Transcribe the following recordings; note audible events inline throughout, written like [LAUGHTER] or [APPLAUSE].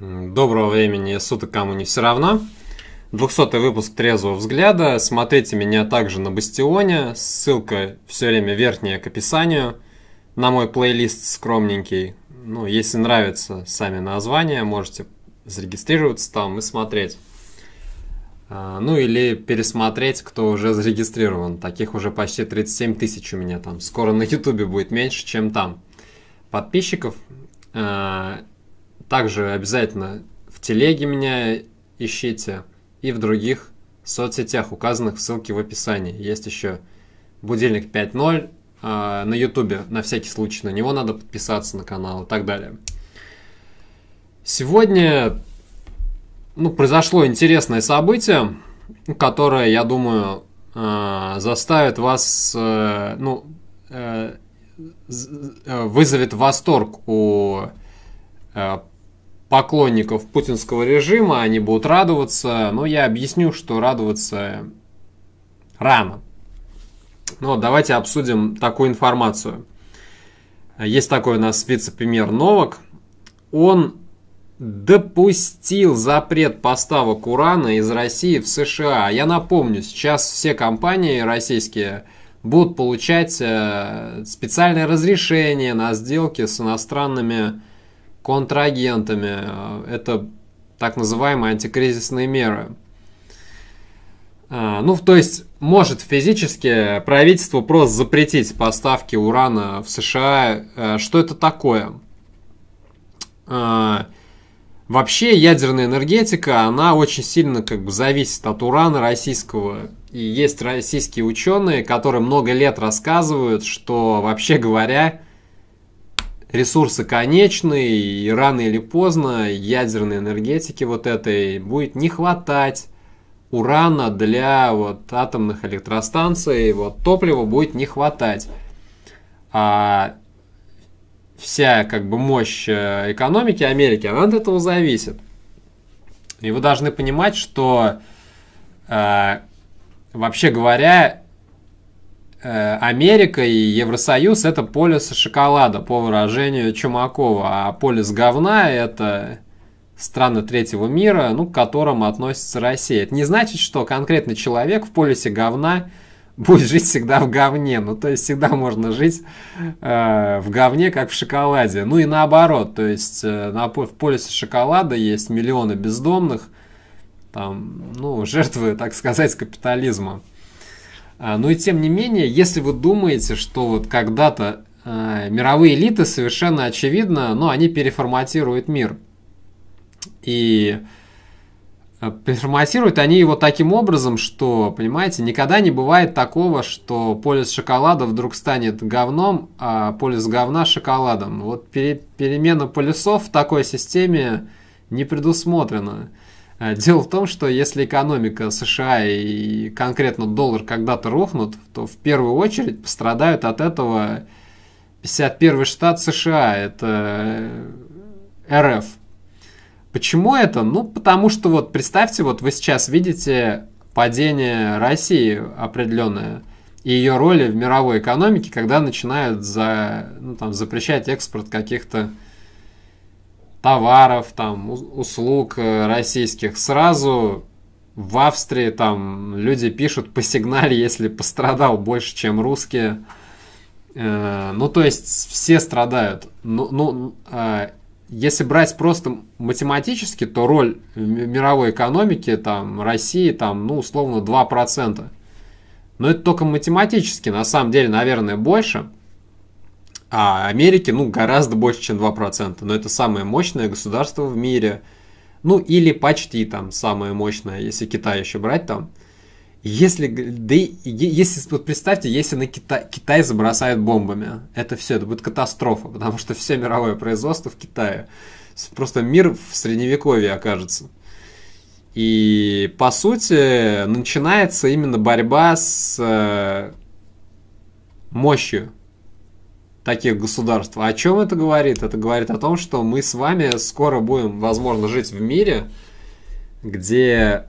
Доброго времени суток кому не все равно. 200 выпуск «Трезвого взгляда». Смотрите меня также на Бастионе. Ссылка все время верхняя к описанию. На мой плейлист скромненький. Ну, если нравятся сами названия, можете зарегистрироваться там и смотреть. А, ну или пересмотреть, кто уже зарегистрирован. Таких уже почти 37 тысяч у меня там. Скоро на ютубе будет меньше, чем там. Подписчиков. А, также обязательно в телеге меня ищите и в других соцсетях, указанных в ссылке в описании. Есть еще будильник 5.0 э, а, на ютубе, на всякий случай. На него надо подписаться на канал и так далее. Сегодня ну, произошло интересное событие, которое, я думаю, а, заставит вас, э, ну, э, э, вызовет восторг у поклонников путинского режима, они будут радоваться, но я объясню, что радоваться рано. Но ну давайте обсудим такую информацию. Есть такой у нас вице-премьер Новак. Он допустил запрет поставок урана из России в США. Я напомню, сейчас все компании российские будут получать э, специальное разрешение на сделки с иностранными контрагентами. Э, это так называемые антикризисные меры. Э, ну, то есть, может физически правительство просто запретить поставки урана в США. Э, что это такое? Вообще ядерная энергетика, она очень сильно как бы зависит от урана российского. И есть российские ученые, которые много лет рассказывают, что вообще говоря, ресурсы конечны, и рано или поздно ядерной энергетики вот этой будет не хватать урана для вот атомных электростанций, вот топлива будет не хватать. А вся как бы мощь э, экономики Америки, она от этого зависит. И вы должны понимать, что э, вообще говоря, Э, Америка и Евросоюз это полис шоколада, по выражению Чумакова, а полис говна это страны третьего мира, ну, к которым относится Россия. Это не значит, что конкретный человек в полюсе говна [LAUGHS] будет жить всегда в говне. Ну, то есть всегда можно жить э, в говне, как в шоколаде. Ну и наоборот, то есть э, на, в полюсе шоколада есть миллионы бездомных, там, ну, жертвы, так сказать, капитализма. А, но и тем не менее, если вы думаете, что вот когда-то а, мировые элиты совершенно очевидно, но ну, они переформатируют мир. И а, переформатируют они его таким образом, что, понимаете, никогда не бывает такого, что полис шоколада вдруг станет говном, а полис говна шоколадом. Вот пере, перемена полюсов в такой системе не предусмотрена. Э, дело в том, что если экономика США и конкретно доллар когда-то рухнут, то в первую очередь пострадают от этого 51 штат США, это э, РФ. Почему это? Ну, потому что вот представьте, вот вы сейчас видите падение России определенное и ее роли в мировой экономике, когда начинают за, ну, там, запрещать экспорт каких-то товаров, там, услуг э, российских сразу в Австрии там люди пишут по сигнале, если пострадал больше, чем русские. Э, ну, то есть все страдают. Ну, ну а, если брать просто математически, то роль мировой экономики там, России, там, ну, условно, 2%. Но это только математически, на самом деле, наверное, больше – а Америки, ну, гораздо больше, чем 2%. Но это самое мощное государство в мире. Ну, или почти там самое мощное, если Китай еще брать там. Если, да, если вот представьте, если на Китай, Китай забросает бомбами, это все, это будет катастрофа, потому что все мировое производство в Китае. Просто мир в средневековье окажется. И, по сути, начинается именно борьба с э, мощью таких государств. А о чем это говорит? Это говорит о том, что мы с вами скоро будем, возможно, жить в мире, где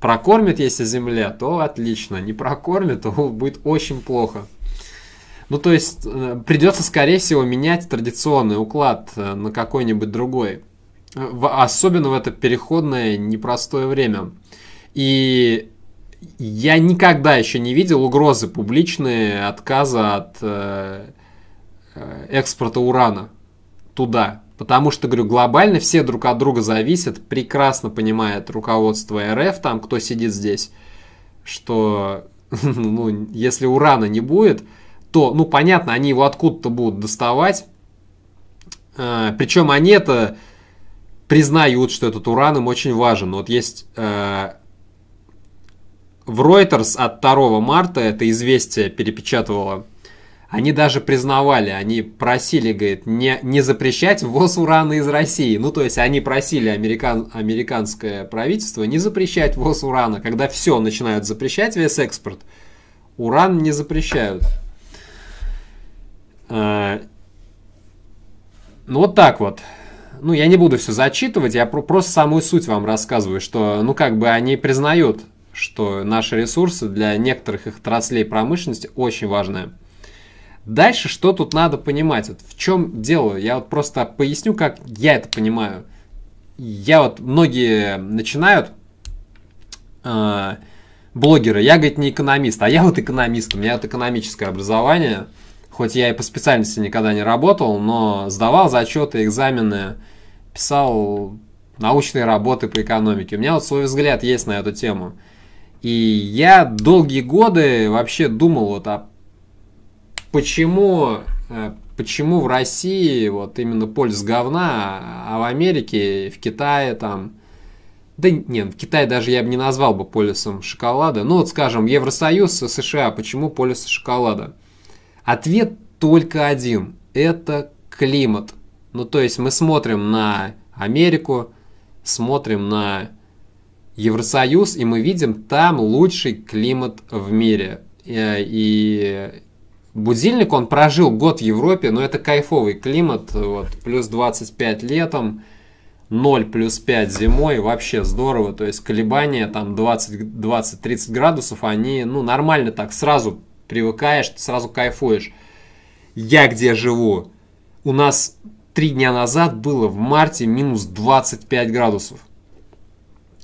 прокормят, если земля, то отлично. Не прокормят, то [LAUGHS] будет очень плохо. Ну, то есть, э, придется, скорее всего, менять традиционный уклад э, на какой-нибудь другой. Особенно в это переходное непростое время. И я никогда еще не видел угрозы публичные отказа от э, Э, экспорта урана туда. Потому что, говорю, глобально все друг от друга зависят, прекрасно понимает руководство РФ, там, кто сидит здесь, что [LAUGHS] ну, если урана не будет, то, ну, понятно, они его откуда-то будут доставать. Э, причем они это признают, что этот уран им очень важен. Вот есть э, в Reuters от 2 марта это известие перепечатывало они даже признавали, они просили, говорит, не, не запрещать ввоз урана из России. Ну, то есть они просили американ, американское правительство не запрещать ввоз урана. Когда все начинают запрещать, весь экспорт, уран не запрещают. А, ну, вот так вот. Ну, я не буду все зачитывать, я просто самую суть вам рассказываю, что, ну, как бы они признают, что наши ресурсы для некоторых их отраслей промышленности очень важны. Дальше что тут надо понимать? Вот в чем дело? Я вот просто поясню, как я это понимаю. Я вот, многие начинают, э, блогеры, я, говорит, не экономист, а я вот экономист, у меня вот экономическое образование, хоть я и по специальности никогда не работал, но сдавал зачеты, экзамены, писал научные работы по экономике. У меня вот свой взгляд есть на эту тему. И я долгие годы вообще думал вот о почему, э, почему в России вот именно польза говна, а в Америке, в Китае там... Да нет, в Китае даже я бы не назвал бы полюсом шоколада. Ну вот, скажем, Евросоюз, США, почему полюс шоколада? Ответ только один. Это климат. Ну то есть мы смотрим на Америку, смотрим на Евросоюз, и мы видим там лучший климат в мире. Э, и Будильник, он прожил год в Европе, но это кайфовый климат, вот, плюс 25 летом, 0 плюс 5 зимой, вообще здорово, то есть колебания там 20-30 градусов, они, ну, нормально так, сразу привыкаешь, сразу кайфуешь. Я где живу? У нас три дня назад было в марте минус 25 градусов.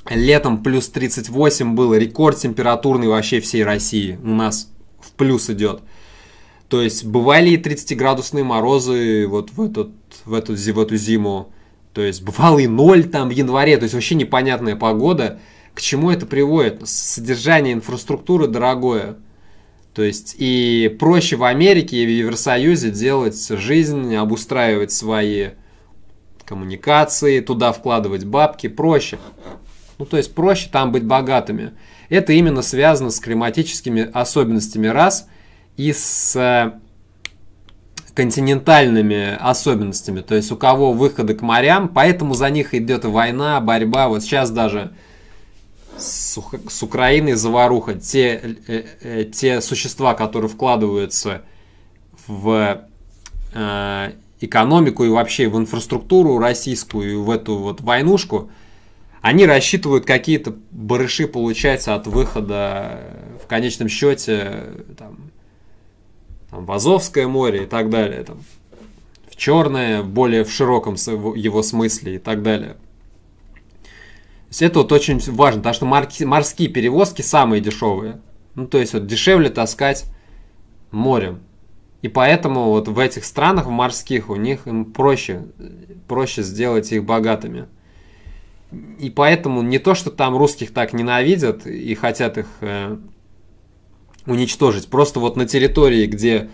Летом плюс 38 было, рекорд температурный вообще всей России у нас в плюс идет. То есть бывали и 30-градусные морозы вот в, этот, в, эту, в эту зиму. То есть бывал и ноль там в январе. То есть вообще непонятная погода. К чему это приводит? Содержание инфраструктуры дорогое. То есть и проще в Америке и в Евросоюзе делать жизнь, обустраивать свои коммуникации, туда вкладывать бабки, проще. Ну, то есть проще там быть богатыми. Это именно связано с климатическими особенностями раз и с э, континентальными особенностями, то есть у кого выходы к морям, поэтому за них идет война, борьба. Вот сейчас даже с, с Украиной заваруха. Те, э, э, те существа, которые вкладываются в э, экономику и вообще в инфраструктуру российскую в эту вот войнушку, они рассчитывают какие-то барыши получать от выхода в конечном счете э, там, там, в Азовское море и так далее, там, в Черное, более в широком его смысле и так далее. То есть это вот очень важно, потому что марки, морские перевозки самые дешевые. Ну, то есть вот дешевле таскать морем. И поэтому вот в этих странах, в морских, у них им проще, проще сделать их богатыми. И поэтому не то, что там русских так ненавидят и хотят их э, уничтожить. Просто вот на территории, где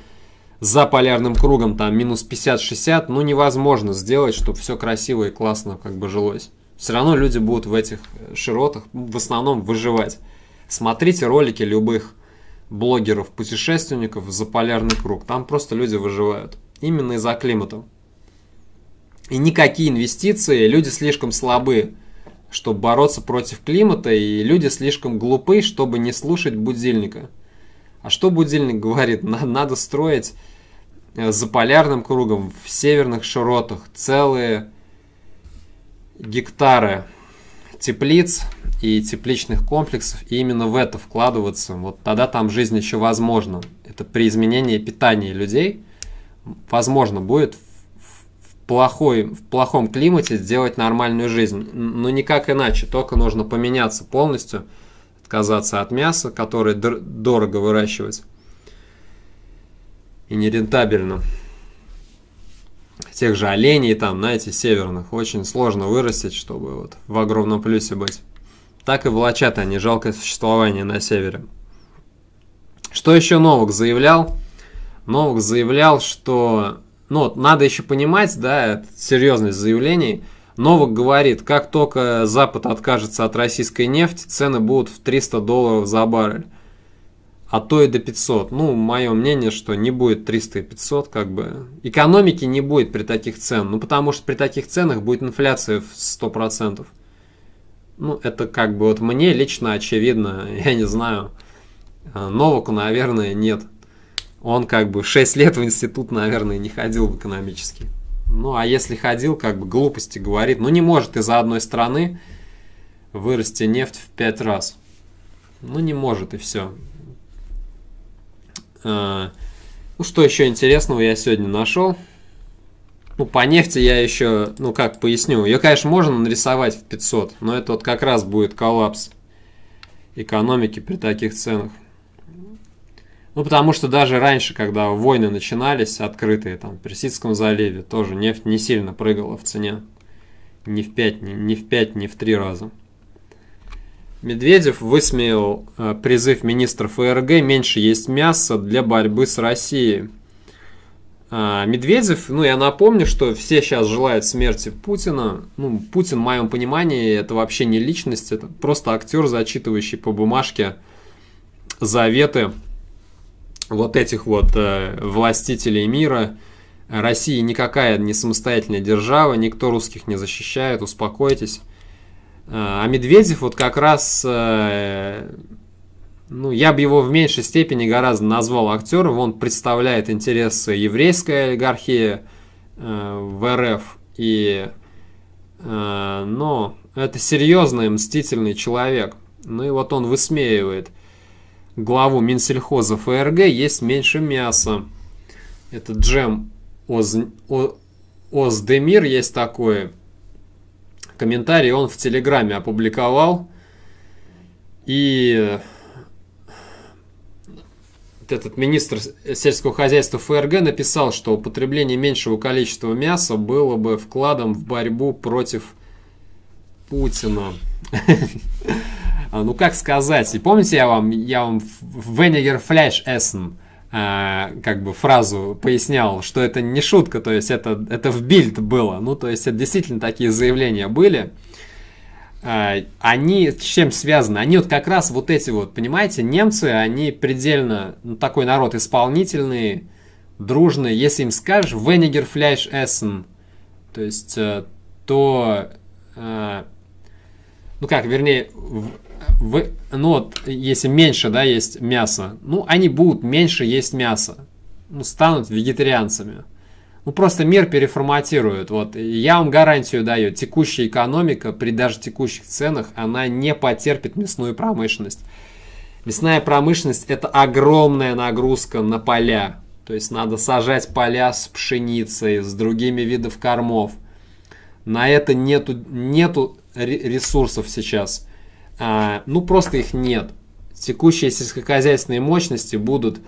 за полярным кругом там минус 50-60, ну невозможно сделать, чтобы все красиво и классно как бы жилось. Все равно люди будут в этих э, широтах в основном выживать. Смотрите ролики любых блогеров, путешественников за полярный круг. Там просто люди выживают. Именно из-за климата. И никакие инвестиции, люди слишком слабы, чтобы бороться против климата, и люди слишком глупы, чтобы не слушать будильника. А что будильник [LAUGHS] говорит? Надо строить э, за полярным кругом в северных широтах целые гектары теплиц и тепличных комплексов, и именно в это вкладываться. Вот тогда там жизнь еще возможна. Это при изменении питания людей возможно будет в, плохой, в плохом климате сделать нормальную жизнь. Но никак иначе, только нужно поменяться полностью – отказаться от мяса, которое дорого выращивать и нерентабельно. Тех же оленей там, знаете, северных, очень сложно вырастить, чтобы вот в огромном плюсе быть. Так и влачат они жалкое существование на севере. Что еще Новок заявлял? Новок заявлял, что... Ну, вот надо еще понимать, да, серьезность заявлений – Новок говорит, как только Запад откажется от российской нефти, цены будут в 300 долларов за баррель, а то и до 500. Ну, мое мнение, что не будет 300 и 500, как бы. Экономики не будет при таких ценах, ну, потому что при таких ценах будет инфляция в 100%. Ну, это как бы вот мне лично очевидно, [LAUGHS] я не знаю. А Новаку, наверное, нет. Он как бы 6 лет в институт, наверное, не ходил в экономический. Ну, а если ходил, как бы глупости говорит. Ну, не может из-за одной страны вырасти нефть в пять раз. Ну, не может, и все. А, ну, что еще интересного я сегодня нашел? Ну, по нефти я еще, ну, как поясню. Ее, конечно, можно нарисовать в 500, но это вот как раз будет коллапс экономики при таких ценах. Ну, потому что даже раньше, когда войны начинались, открытые там в Персидском заливе, тоже нефть не сильно прыгала в цене. Ни в пять ни, ни в пять ни в три раза. Медведев высмеял э, призыв министра ФРГ меньше есть мяса для борьбы с Россией. Э, Медведев, ну я напомню, что все сейчас желают смерти Путина. Ну, Путин, в моем понимании, это вообще не личность, это просто актер, зачитывающий по бумажке заветы вот этих вот э, властителей мира. Россия никакая не самостоятельная держава, никто русских не защищает, успокойтесь. Э, а Медведев вот как раз, э, ну, я бы его в меньшей степени гораздо назвал актером, он представляет интересы еврейской олигархии э, в РФ, и, но это серьезный, мстительный человек. Ну и вот он высмеивает – главу Минсельхоза ФРГ есть меньше мяса. Это Джем Оз... Оздемир есть такой Комментарий он в Телеграме опубликовал. И э, этот министр сельского хозяйства ФРГ написал, что употребление меньшего количества мяса было бы вкладом в борьбу против Путина. [LAUGHS] А, ну как сказать, И помните, я вам, я вам Венегер Фляш Эссен э, как бы фразу пояснял, что это не шутка, то есть это, это в бильд было, ну то есть это действительно такие заявления были. Э, они с чем связаны? Они вот как раз вот эти вот, понимаете, немцы, они предельно, ну, такой народ исполнительный, дружный. Если им скажешь «Венегер фляш эссен», то есть, э, то ну как, вернее, вы, ну вот, если меньше, да, есть мясо, ну, они будут меньше есть мясо, ну, станут вегетарианцами. Ну, просто мир переформатирует, Вот, я вам гарантию даю, текущая экономика при даже текущих ценах, она не потерпит мясную промышленность. Мясная промышленность – это огромная нагрузка на поля. То есть надо сажать поля с пшеницей, с другими видов кормов. На это нету, нету ресурсов сейчас – а, ну просто их нет. Текущие сельскохозяйственные мощности будут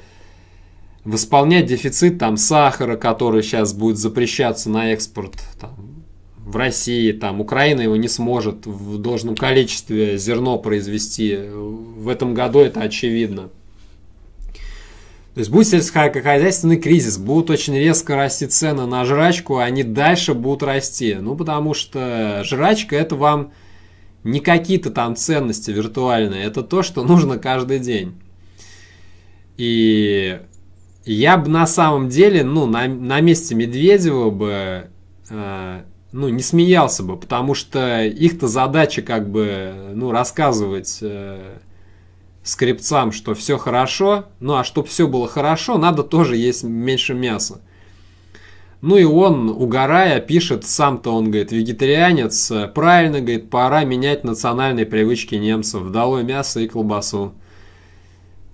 восполнять дефицит там сахара, который сейчас будет запрещаться на экспорт там, в России, там Украина его не сможет в должном количестве зерно произвести. В этом году это очевидно. То есть будет сельскохозяйственный кризис, будут очень резко расти цены на жрачку, они дальше будут расти. Ну, потому что жрачка это вам не какие-то там ценности виртуальные, это то, что нужно каждый день. И я бы на самом деле, ну, на, на месте Медведева бы, э, ну, не смеялся бы, потому что их-то задача как бы, ну, рассказывать э, скрипцам, что все хорошо, ну, а чтобы все было хорошо, надо тоже есть меньше мяса. Э, ну и он, угорая, пишет, сам-то он, говорит, вегетарианец, правильно, говорит, пора менять национальные привычки немцев, дало мясо и колбасу.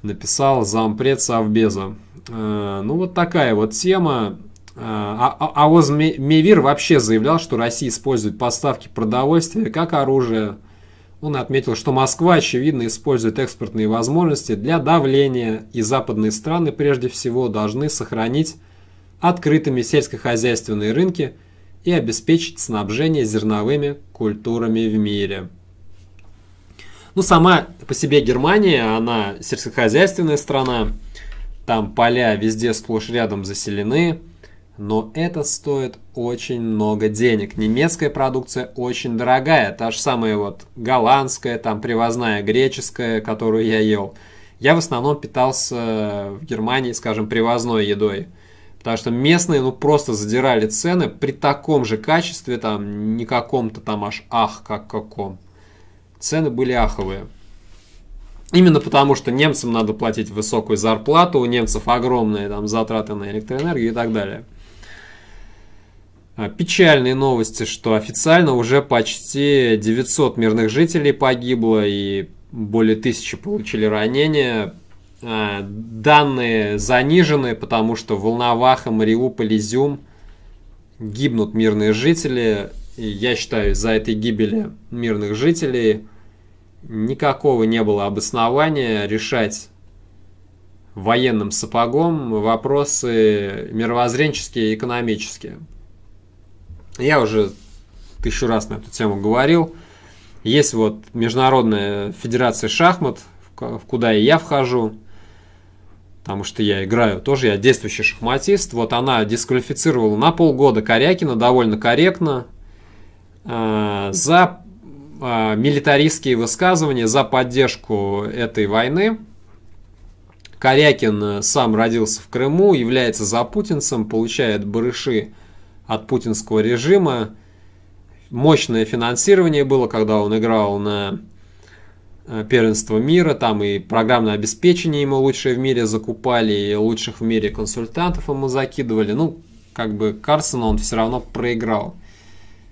Написал зампред Совбеза. Э, ну вот такая вот тема. Э, а, а, АОЗ Мевир вообще заявлял, что Россия использует поставки продовольствия как оружие. Он отметил, что Москва, очевидно, использует экспортные возможности для давления, и западные страны, прежде всего, должны сохранить открытыми сельскохозяйственные рынки и обеспечить снабжение зерновыми культурами в мире. Ну, сама по себе Германия, она сельскохозяйственная страна, там поля везде сплошь рядом заселены, но это стоит очень много денег. Немецкая продукция очень дорогая, та же самая вот голландская, там привозная греческая, которую я ел. Я в основном питался в Германии, скажем, привозной едой – Потому что местные, ну, просто задирали цены при таком же качестве, там, не каком-то там аж ах, как каком. Цены были аховые. Именно потому, что немцам надо платить высокую зарплату, у немцев огромные там затраты на электроэнергию и так далее. А, печальные новости, что официально уже почти 900 мирных жителей погибло и более тысячи получили ранения. Э, данные занижены, потому что Волноваха, Мариуполь, Изюм гибнут мирные жители. И я считаю, за этой гибели мирных жителей никакого не было обоснования решать военным сапогом вопросы мировоззренческие и экономические. Я уже тысячу раз на эту тему говорил. Есть вот Международная Федерация Шахмат, в куда и я вхожу – потому что я играю, тоже я действующий шахматист. Вот она дисквалифицировала на полгода Корякина довольно корректно э, за э, милитаристские высказывания, за поддержку этой войны. Корякин э, сам родился в Крыму, является запутинцем, получает барыши от путинского режима. Мощное финансирование было, когда он играл на Э, первенство мира, там и программное обеспечение ему лучшее в мире закупали, и лучших в мире консультантов ему закидывали. Ну, как бы Карсон, он все равно проиграл.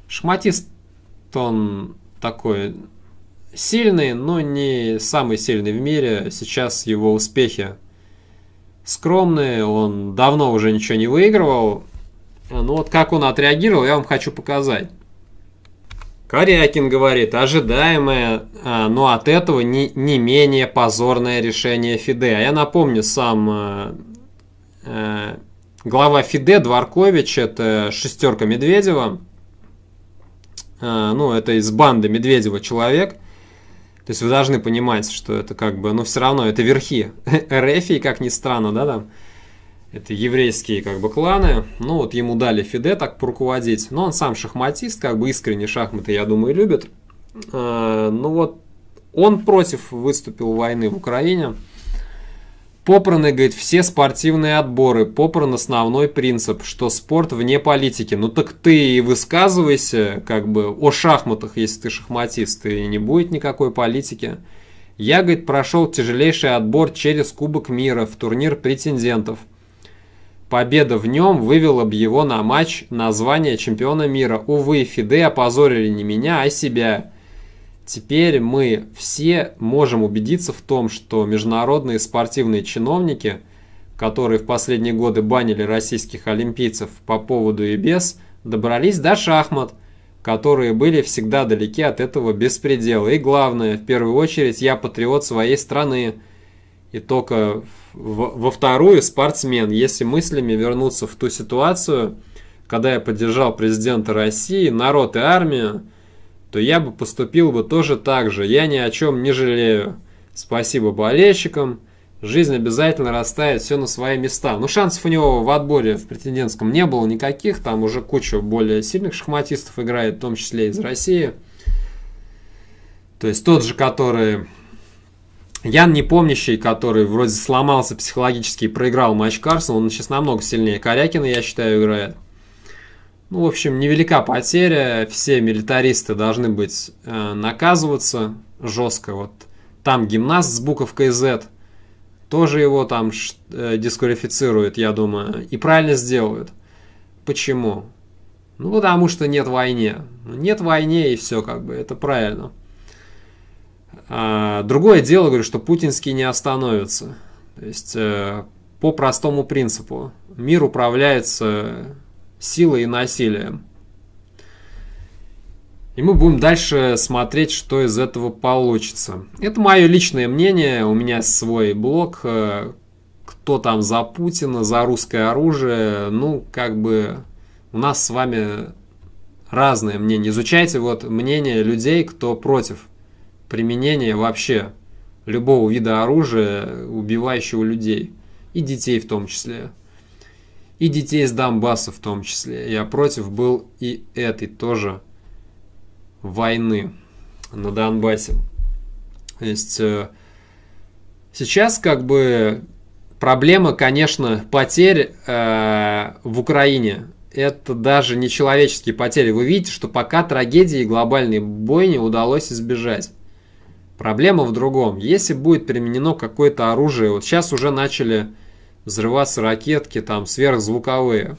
Шахматист он такой сильный, но не самый сильный в мире. Сейчас его успехи скромные, он давно уже ничего не выигрывал. Ну вот как он отреагировал, я вам хочу показать. Корякин говорит, ожидаемое, а, но от этого не, не менее позорное решение ФИДЕ. А я напомню, сам э, глава ФИДЕ Дворкович, это шестерка Медведева, э, ну, это из банды Медведева человек, то есть вы должны понимать, что это как бы, ну, все равно, это верхи [LAUGHS] РФ, как ни странно, да, там, это еврейские как бы кланы. Ну вот ему дали Фиде так руководить. Но он сам шахматист, как бы искренне шахматы, я думаю, любит. А, ну вот он против выступил войны в Украине. Попраны, говорит, все спортивные отборы. Попран основной принцип, что спорт вне политики. Ну так ты и высказывайся как бы о шахматах, если ты шахматист, и не будет никакой политики. Я, говорит, прошел тяжелейший отбор через Кубок мира в турнир претендентов. Победа в нем вывела бы его на матч на звание чемпиона мира. Увы, Фиде опозорили не меня, а себя. Теперь мы все можем убедиться в том, что международные спортивные чиновники, которые в последние годы банили российских олимпийцев по поводу и без, добрались до шахмат, которые были всегда далеки от этого беспредела. И главное, в первую очередь, я патриот своей страны. И только во вторую спортсмен, если мыслями вернуться в ту ситуацию, когда я поддержал президента России, народ и армию, то я бы поступил бы тоже так же. Я ни о чем не жалею. Спасибо болельщикам. Жизнь обязательно расставит все на свои места. Ну, шансов у него в отборе в претендентском не было никаких. Там уже куча более сильных шахматистов играет, в том числе из России. То есть тот же, который Ян Непомнящий, который вроде сломался психологически и проиграл матч Карсону, он сейчас намного сильнее Корякина, я считаю, играет. Ну, в общем, невелика потеря, все милитаристы должны быть э, наказываться жестко. Вот там гимнаст с буковкой Z тоже его там э, дисквалифицируют, я думаю, и правильно сделают. Почему? Ну, потому что нет войне. Ну, нет войне и все как бы, это правильно. А, другое дело, говорю, что Путинский не остановится. То есть э, по простому принципу. Мир управляется силой и насилием. И мы будем дальше смотреть, что из этого получится. Это мое личное мнение. У меня свой блог. Э, кто там за Путина, за русское оружие. Ну, как бы у нас с вами разное мнение. Изучайте вот мнение людей, кто против применение вообще любого вида оружия, убивающего людей, и детей в том числе, и детей из Донбасса в том числе. Я против был и этой тоже войны на Донбассе. То есть э, сейчас как бы проблема, конечно, потерь э, в Украине. Это даже не человеческие потери. Вы видите, что пока трагедии и глобальной бойни удалось избежать. Проблема в другом. Если будет применено какое-то оружие, вот сейчас уже начали взрываться ракетки там сверхзвуковые.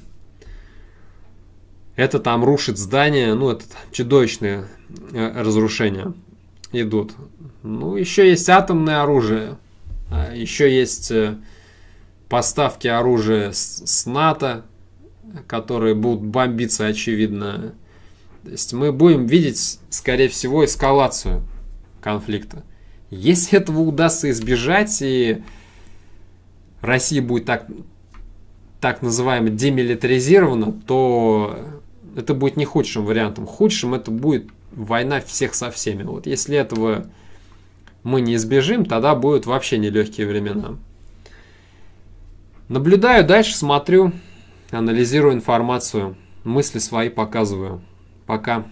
Это там рушит здание, ну это чудовищные э, разрушения идут. Ну еще есть атомное оружие, а еще есть э, поставки оружия с, с НАТО, которые будут бомбиться, очевидно. То есть мы будем видеть, скорее всего, эскалацию конфликта. Если этого удастся избежать, и Россия будет так, так называемо демилитаризирована, то это будет не худшим вариантом. Худшим это будет война всех со всеми. Вот если этого мы не избежим, тогда будут вообще нелегкие времена. Наблюдаю дальше, смотрю, анализирую информацию, мысли свои показываю. Пока.